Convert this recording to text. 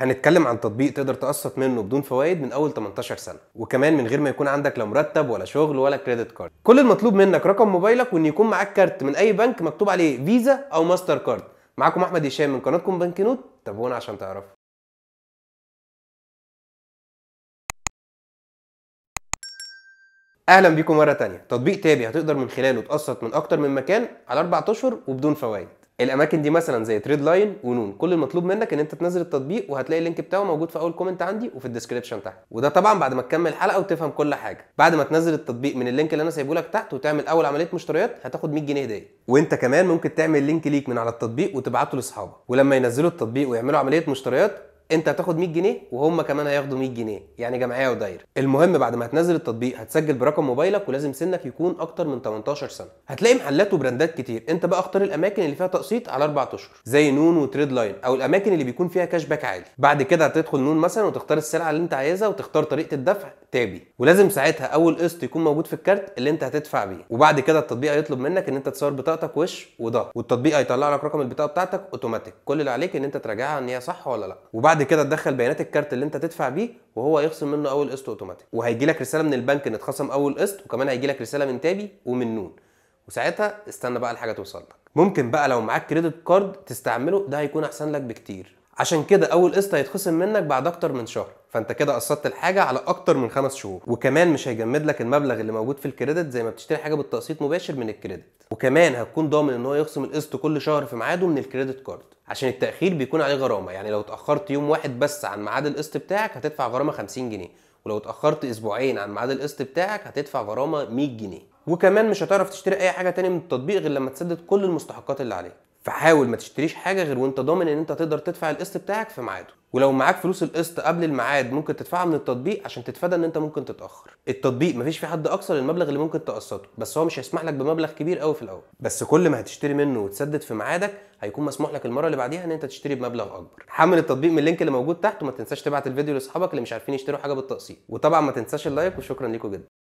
هنتكلم عن تطبيق تقدر تقسط منه بدون فوائد من اول 18 سنه وكمان من غير ما يكون عندك لا مرتب ولا شغل ولا كريدت كارد كل المطلوب منك رقم موبايلك وان يكون معاك كارت من اي بنك مكتوب عليه فيزا او ماستر كارد معاكم احمد هشام من قناتكم بنك نوت تابعونا عشان تعرفوا اهلا بيكم مره تانية تطبيق تابع هتقدر من خلاله تقسط من اكتر من مكان على اربع اشهر وبدون فوائد الاماكن دي مثلا زي تريد لاين ونون كل المطلوب منك ان انت تنزل التطبيق وهتلاقي اللينك بتاعه موجود في اول كومنت عندي وفي الديسكربشن تحت وده طبعا بعد ما تكمل الحلقه وتفهم كل حاجه بعد ما تنزل التطبيق من اللينك اللي انا سايبه لك تحت وتعمل اول عمليه مشتريات هتاخد 100 جنيه هديه وانت كمان ممكن تعمل لينك ليك من على التطبيق وتبعته لاصحابك ولما ينزلوا التطبيق ويعملوا عمليه مشتريات انت هتاخد 100 جنيه وهم كمان هياخدوا 100 جنيه يعني جمعيه ودايره المهم بعد ما هتنزل التطبيق هتسجل برقم موبايلك ولازم سنك يكون اكتر من 18 سنه هتلاقي محلات وبراندات كتير انت بقى اختار الاماكن اللي فيها تقسيط على اربع اشهر زي نون وتريد لاين او الاماكن اللي بيكون فيها كاش باك عالي بعد كده هتدخل نون مثلا وتختار السلعه اللي انت عايزها وتختار طريقه الدفع تابي ولازم ساعتها اول قسط يكون موجود في الكارت اللي انت هتدفع بيه وبعد كده التطبيق هيطلب منك ان انت تصور بطاقتك وش وده والتطبيق هيطلع لك رقم البطاقه بتاعتك اوتوماتيك كل اللي عليك ان انت تراجعها ان هي صح ولا لا وبعد بعد كده تدخل بيانات الكارت اللي انت تدفع بيه وهو هيخصم منه اول قسط اوتوماتيك وهيجي لك رساله من البنك ان اتخصم اول قسط وكمان هيجي لك رساله من تابي ومن نون وساعتها استنى بقى الحاجه توصل لك ممكن بقى لو معاك كريدت كارد تستعمله ده هيكون احسن لك بكتير عشان كده اول قسط هيتخصم منك بعد اكتر من شهر فانت كده قسطت الحاجه على اكتر من خمس شهور وكمان مش هيجمد لك المبلغ اللي موجود في الكريدت زي ما بتشتري حاجه بالتقسيط مباشر من الكريدت وكمان هتكون ضامن ان هو يخصم القسط كل شهر في ميعاده من الكريدت كارد عشان التاخير بيكون عليه غرامه يعني لو اتاخرت يوم واحد بس عن ميعاد القسط بتاعك هتدفع غرامه 50 جنيه ولو اتاخرت اسبوعين عن ميعاد القسط بتاعك هتدفع غرامه 100 جنيه وكمان مش هتعرف تشتري اي حاجه تاني من التطبيق غير لما تسدد كل المستحقات اللي عليك فحاول ما تشتريش حاجه غير وانت ضامن ان انت تقدر تدفع القسط بتاعك في ميعاده ولو معاك فلوس القسط قبل الميعاد ممكن تدفعها من التطبيق عشان تتفادى ان انت ممكن تتاخر التطبيق مفيش فيه حد اقصى للمبلغ اللي ممكن تقسطه بس هو مش هيسمح لك بمبلغ كبير قوي في الاول بس كل ما هتشتري منه وتسدد في ميعادك هيكون مسموح لك المره اللي بعديها ان انت تشتري بمبلغ اكبر حمل التطبيق من اللينك اللي موجود تحت وما تنساش تبعت الفيديو لاصحابك اللي مش عارفين يشتروا حاجه بالتقسيط وطبعا ما تنساش اللايك وشكرا لكم جدا